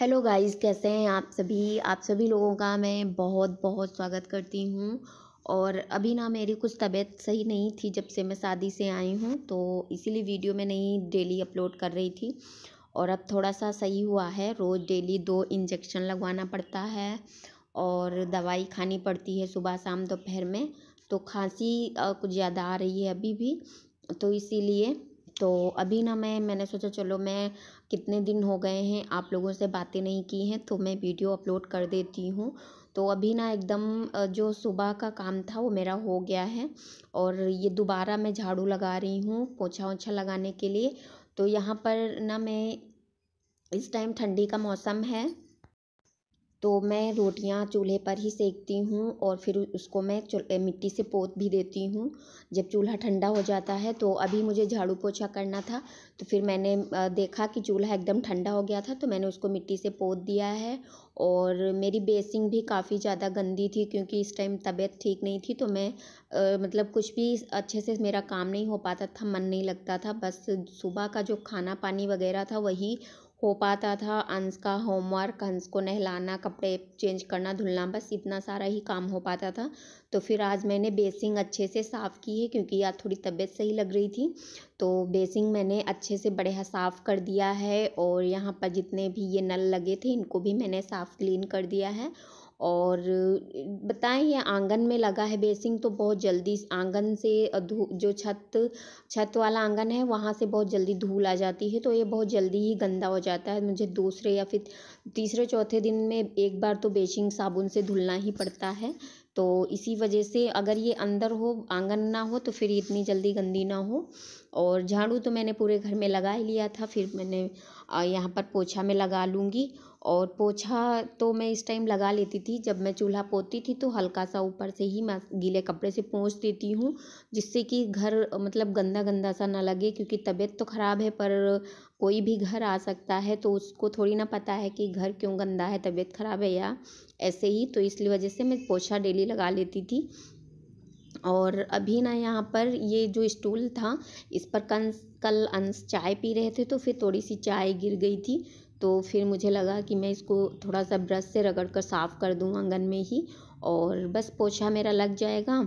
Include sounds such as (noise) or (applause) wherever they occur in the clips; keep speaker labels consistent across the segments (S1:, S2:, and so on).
S1: hello guys कैसे हैं आप सभी आप सभी लोगों का मैं बहुत बहुत स्वागत करती हूँ और अभी ना मेरी कुछ तबीयत सही नहीं थी जब से मैं शादी से आई हूँ तो इसीलिए वीडियो मैं नहीं डेली अपलोड कर रही थी और अब थोड़ा सा सही हुआ है रोज़ डेली दो इंजेक्शन लगवाना पड़ता है और दवाई खानी पड़ती है सुबह शाम दोपहर में तो खांसी कुछ ज़्यादा आ रही है अभी भी तो इसीलिए तो अभी ना मैं मैंने सोचा चलो मैं कितने दिन हो गए हैं आप लोगों से बातें नहीं की हैं तो मैं वीडियो अपलोड कर देती हूँ तो अभी ना एकदम जो सुबह का काम था वो मेरा हो गया है और ये दोबारा मैं झाड़ू लगा रही हूँ पोछा ओछा लगाने के लिए तो यहाँ पर ना मैं इस टाइम ठंडी का मौसम है तो मैं रोटियाँ चूल्हे पर ही सेकती हूँ और फिर उसको मैं मिट्टी से पोत भी देती हूँ जब चूल्हा ठंडा हो जाता है तो अभी मुझे झाड़ू पोछा करना था तो फिर मैंने देखा कि चूल्हा एकदम ठंडा हो गया था तो मैंने उसको मिट्टी से पोत दिया है और मेरी बेसिंग भी काफ़ी ज़्यादा गंदी थी क्योंकि इस टाइम तबीयत ठीक नहीं थी तो मैं आ, मतलब कुछ भी अच्छे से मेरा काम नहीं हो पाता था मन नहीं लगता था बस सुबह का जो खाना पानी वगैरह था वही हो पाता था अंश का होमवर्क अंस को नहलाना कपड़े चेंज करना धुलना बस इतना सारा ही काम हो पाता था तो फिर आज मैंने बेसिंग अच्छे से साफ़ की है क्योंकि आज थोड़ी तबीयत सही लग रही थी तो बेसिंग मैंने अच्छे से बड़े साफ़ कर दिया है और यहाँ पर जितने भी ये नल लगे थे इनको भी मैंने साफ़ क्लीन कर दिया है और बताएँ ये आंगन में लगा है बेसिन तो बहुत जल्दी आंगन से धू जो छत छत वाला आंगन है वहाँ से बहुत जल्दी धूल आ जाती है तो ये बहुत जल्दी ही गंदा हो जाता है मुझे दूसरे या फिर तीसरे चौथे दिन में एक बार तो बेसिंग साबुन से धुलना ही पड़ता है तो इसी वजह से अगर ये अंदर हो आंगन ना हो तो फिर इतनी जल्दी गंदी ना हो और झाड़ू तो मैंने पूरे घर में लगा ही लिया था फिर मैंने यहाँ पर पोछा मैं लगा लूँगी और पोछा तो मैं इस टाइम लगा लेती थी जब मैं चूल्हा पोती थी तो हल्का सा ऊपर से ही मैं गीले कपड़े से पोंछ देती हूँ जिससे कि घर मतलब गंदा गंदा सा ना लगे क्योंकि तबीयत तो खराब है पर कोई भी घर आ सकता है तो उसको थोड़ी ना पता है कि घर क्यों गंदा है तबीयत खराब है या ऐसे ही तो इसलिए वजह से मैं पोछा डेली लगा लेती थी और अभी ना यहाँ पर ये जो स्टूल था इस पर कंस कल अंश चाय पी रहे थे तो फिर थोड़ी सी चाय गिर गई थी तो फिर मुझे लगा कि मैं इसको थोड़ा सा ब्रश से रगड़ कर साफ़ कर दूँ आंगन में ही और बस पोछा मेरा लग जाएगा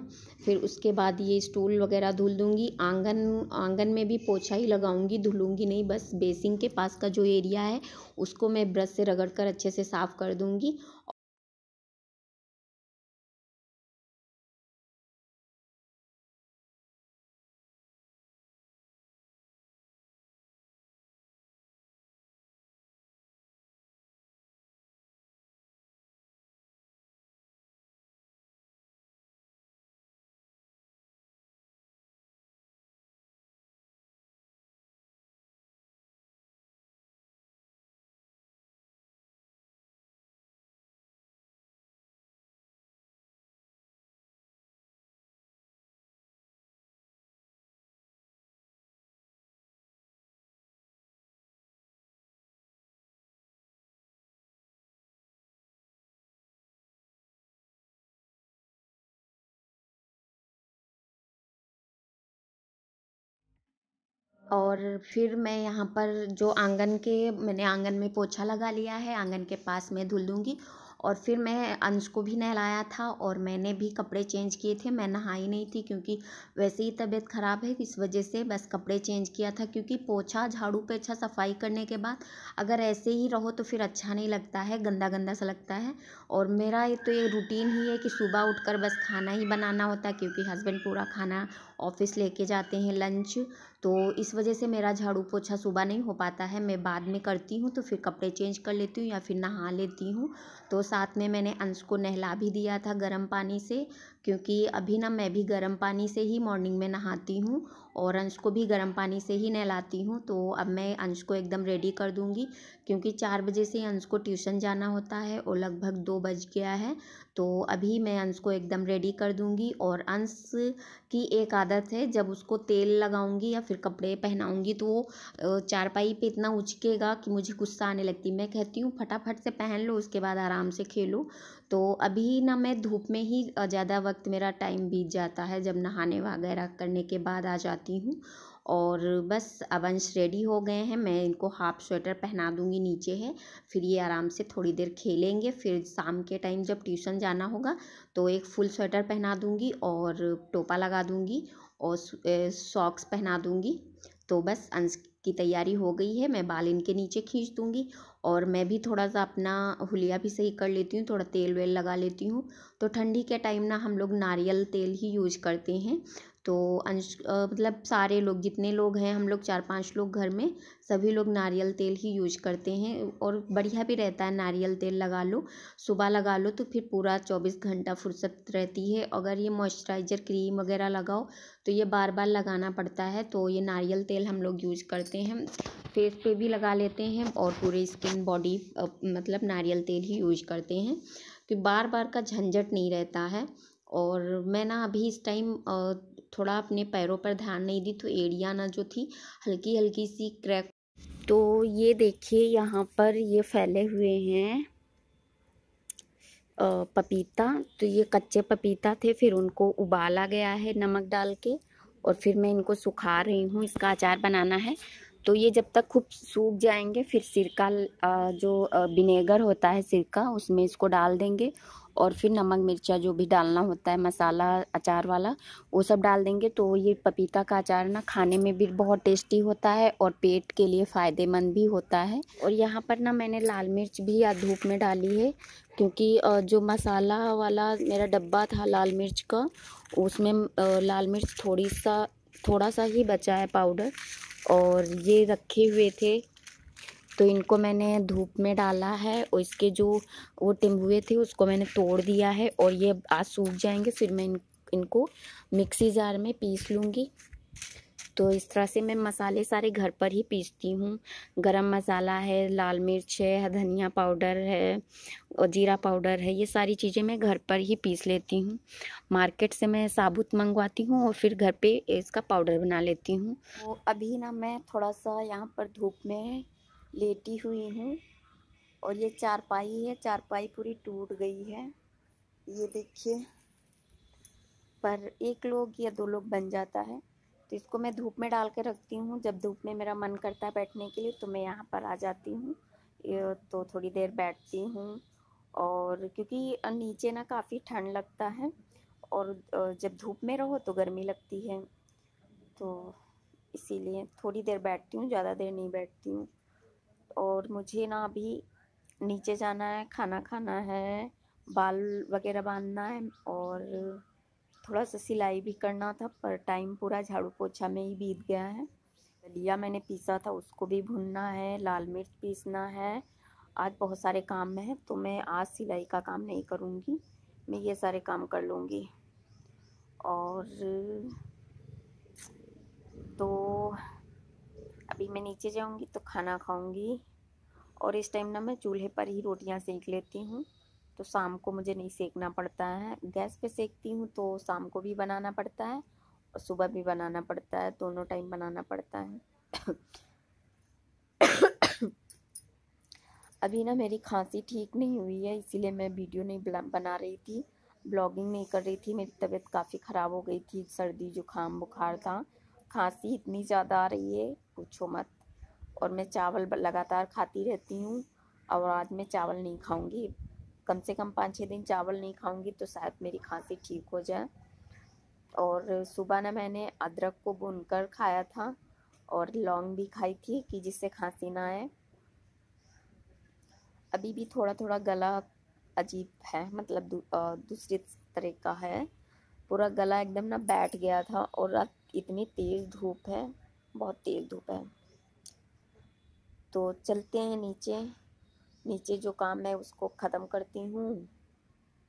S1: फिर उसके बाद ये स्टूल वगैरह धुल दूँगी आंगन आंगन में भी पोछा ही लगाऊँगी धुलूँगी नहीं बस बेसिन के पास का जो एरिया है उसको मैं ब्रश से रगड़ कर अच्छे से साफ़ कर दूँगी और फिर मैं यहाँ पर जो आंगन के मैंने आंगन में पोछा लगा लिया है आंगन के पास मैं धुल दूँगी और फिर मैं अंश को भी नहलाया था और मैंने भी कपड़े चेंज किए थे मैं नहाई नहीं थी क्योंकि वैसे ही तबीयत ख़राब है इस वजह से बस कपड़े चेंज किया था क्योंकि पोछा झाड़ू अच्छा सफाई करने के बाद अगर ऐसे ही रहो तो फिर अच्छा नहीं लगता है गंदा गंदा सा लगता है और मेरा ये तो ये रूटीन ही है कि सुबह उठ बस खाना ही बनाना होता है क्योंकि हस्बैंड पूरा खाना ऑफिस लेके जाते हैं लंच तो इस वजह से मेरा झाड़ू पोछा सुबह नहीं हो पाता है मैं बाद में करती हूँ तो फिर कपड़े चेंज कर लेती हूँ या फिर नहा लेती हूँ तो साथ में मैंने अंश को नहला भी दिया था गर्म पानी से क्योंकि अभी ना मैं भी गर्म पानी से ही मॉर्निंग में नहाती हूँ और अंश को भी गर्म पानी से ही नहलाती हूँ तो अब मैं अंश को एकदम रेडी कर दूँगी क्योंकि चार बजे से अंश को ट्यूशन जाना होता है और लगभग दो बज गया है तो अभी मैं अंश को एकदम रेडी कर दूँगी और अंश की एक आदत है जब उसको तेल लगाऊंगी या फिर कपड़े पहनाऊंगी तो वो चारपाई पे इतना उचकेगा कि मुझे गुस्सा आने लगती मैं कहती हूँ फटाफट से पहन लो उसके बाद आराम से खेलो तो अभी ना मैं धूप में ही ज़्यादा वक्त मेरा टाइम बीत जाता है जब नहाने वगैरह करने के बाद आ जाती हूँ और बस अब अंश रेडी हो गए हैं मैं इनको हाफ़ स्वेटर पहना दूँगी नीचे है फिर ये आराम से थोड़ी देर खेलेंगे फिर शाम के टाइम जब ट्यूशन जाना होगा तो एक फुल स्वेटर पहना दूँगी और टोपा लगा दूँगी और सॉक्स पहना दूँगी तो बस अंश की तैयारी हो गई है मैं बाल इनके नीचे खींच दूँगी और मैं भी थोड़ा सा अपना हुलिया भी सही कर लेती हूँ थोड़ा तेल वेल लगा लेती हूँ तो ठंडी के टाइम ना हम लोग नारियल तेल ही यूज करते हैं तो अंश मतलब सारे लोग जितने लोग हैं हम लोग चार पांच लोग घर में सभी लोग नारियल तेल ही यूज करते हैं और बढ़िया भी रहता है नारियल तेल लगा लो सुबह लगा लो तो फिर पूरा चौबीस घंटा फुर्सत रहती है अगर ये मॉइस्चराइज़र क्रीम वगैरह लगाओ तो ये बार बार लगाना पड़ता है तो ये नारियल तेल हम लोग यूज करते हैं फेस पे भी लगा लेते हैं और पूरे स्किन बॉडी मतलब नारियल तेल ही यूज करते हैं कि तो बार बार का झंझट नहीं रहता है और मैं ना अभी इस टाइम थोड़ा अपने पैरों पर ध्यान नहीं दी तो एड़िया ना जो थी हल्की हल्की सी क्रैक तो ये देखिए यहाँ पर ये फैले हुए हैं
S2: पपीता तो ये
S1: कच्चे पपीता थे फिर उनको उबाला गया है नमक डाल के और फिर मैं इनको सुखा रही हूँ इसका अचार बनाना है तो ये जब तक खूब सूख जाएंगे फिर सिरका जो विनेगर होता है सिरका उसमें इसको डाल देंगे और फिर नमक मिर्चा जो भी डालना होता है मसाला अचार वाला वो सब डाल देंगे तो ये पपीता का अचार ना खाने में भी बहुत टेस्टी होता है और पेट के लिए फ़ायदेमंद भी होता है और यहाँ पर ना मैंने लाल मिर्च भी धूप में डाली है क्योंकि जो मसाला वाला मेरा डब्बा था लाल मिर्च का उसमें लाल मिर्च थोड़ी सा थोड़ा सा ही बचा है पाउडर और ये रखे हुए थे तो इनको मैंने धूप में डाला है और इसके जो वो टिम्बुए थे उसको मैंने तोड़ दिया है और ये आज सूख जाएंगे फिर मैं इन, इनको मिक्सी जार में पीस लूँगी तो इस तरह से मैं मसाले सारे घर पर ही पीसती हूँ गरम मसाला है लाल मिर्च है धनिया पाउडर है और जीरा पाउडर है ये सारी चीज़ें मैं घर पर ही पीस लेती हूँ मार्केट से मैं साबुत मंगवाती हूँ और फिर घर पे इसका पाउडर बना लेती
S2: हूँ तो अभी ना मैं थोड़ा सा यहाँ पर धूप में लेटी हुई हूँ और ये चारपाई है चारपाई पूरी टूट गई है ये देखिए पर एक लोग या दो लोग बन जाता है तो इसको मैं धूप में डाल के रखती हूँ जब धूप में मेरा मन करता है बैठने के लिए तो मैं यहाँ पर आ जाती हूँ तो थोड़ी देर बैठती हूँ और क्योंकि नीचे ना काफ़ी ठंड लगता है और जब धूप में रहो तो गर्मी लगती है तो इसीलिए थोड़ी देर बैठती हूँ ज़्यादा देर नहीं बैठती हूँ और मुझे ना अभी नीचे जाना है खाना खाना है बाल वगैरह बांधना है और थोड़ा सा सिलाई भी करना था पर टाइम पूरा झाड़ू पोछा में ही बीत गया है दलिया मैंने पीसा था उसको भी भुनना है लाल मिर्च पीसना है आज बहुत सारे काम हैं तो मैं आज सिलाई का काम नहीं करूँगी मैं ये सारे काम कर लूँगी और तो अभी मैं नीचे जाऊँगी तो खाना खाऊँगी और इस टाइम ना मैं चूल्हे पर ही रोटियाँ सेक लेती हूँ तो शाम को मुझे नहीं सेकना पड़ता है गैस पे सेकती हूँ तो शाम को भी बनाना पड़ता है और सुबह भी बनाना पड़ता है दोनों टाइम बनाना पड़ता है (coughs) अभी ना मेरी खांसी ठीक नहीं हुई है इसीलिए मैं वीडियो नहीं बना रही थी ब्लॉगिंग नहीं कर रही थी मेरी तबीयत काफ़ी ख़राब हो गई थी सर्दी जुकाम बुखार था खांसी इतनी ज़्यादा आ रही है पूछो मत और मैं चावल लगातार खाती रहती हूँ और आज मैं चावल नहीं खाऊंगी कम से कम पाँच छः दिन चावल नहीं खाऊंगी तो शायद मेरी खांसी ठीक हो जाए और सुबह ना मैंने अदरक को भूनकर खाया था और लौंग भी खाई थी कि जिससे खांसी ना आए अभी भी थोड़ा थोड़ा गला अजीब है मतलब दूसरे तरह का है पूरा गला एकदम ना बैठ गया था और रात इतनी तेज़ धूप है बहुत तेज़ धूप है तो चलते हैं नीचे नीचे जो काम है उसको ख़त्म करती हूँ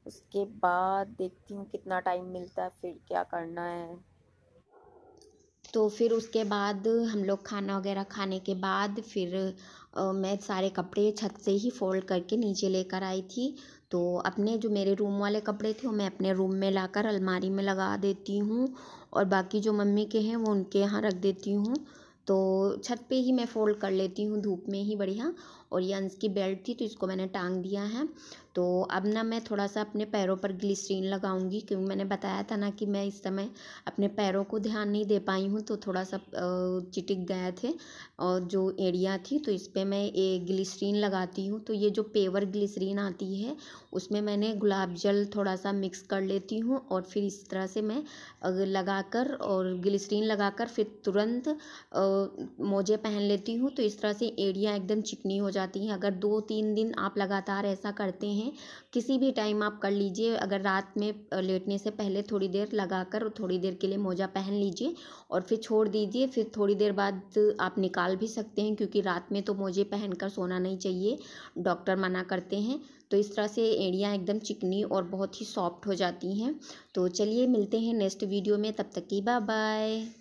S2: उसके बाद देखती हूँ कितना टाइम मिलता है फिर क्या करना है तो फिर
S1: उसके बाद हम लोग खाना वगैरह खाने के बाद फिर आ, मैं सारे कपड़े छत से ही फोल्ड करके नीचे लेकर आई थी तो अपने जो मेरे रूम वाले कपड़े थे वो मैं अपने रूम में लाकर अलमारी में लगा देती हूँ और बाकी जो मम्मी के हैं वो उनके यहाँ रख देती हूँ तो छत पे ही मैं फ़ोल्ड कर लेती हूँ धूप में ही बढ़िया और ये अंश की बेल्ट थी तो इसको मैंने टांग दिया है तो अब ना मैं थोड़ा सा अपने पैरों पर ग्लिसरीन लगाऊंगी क्योंकि मैंने बताया था ना कि मैं इस समय अपने पैरों को ध्यान नहीं दे पाई हूँ तो थोड़ा सा चिटिक गए थे और जो एड़िया थी तो इस पर मैं एक ग्लिसरीन लगाती हूँ तो ये जो पेवर ग्लिसरीन आती है उसमें मैंने गुलाब जल थोड़ा सा मिक्स कर लेती हूँ और फिर इस तरह से मैं लगाकर और ग्लिसरीन लगाकर फिर तुरंत मोजे पहन लेती हूँ तो इस तरह से एड़िया एकदम चिकनी हो जाती जाती हैं अगर दो तीन दिन आप लगातार ऐसा करते हैं किसी भी टाइम आप कर लीजिए अगर रात में लेटने से पहले थोड़ी देर लगाकर थोड़ी देर के लिए मोजा पहन लीजिए और फिर छोड़ दीजिए फिर थोड़ी देर बाद आप निकाल भी सकते हैं क्योंकि रात में तो मोजे पहनकर सोना नहीं चाहिए डॉक्टर मना करते हैं तो इस तरह से एड़ियाँ एकदम चिकनी और बहुत ही सॉफ्ट हो जाती हैं तो चलिए मिलते हैं नेक्स्ट वीडियो में तब तक की बाय बाय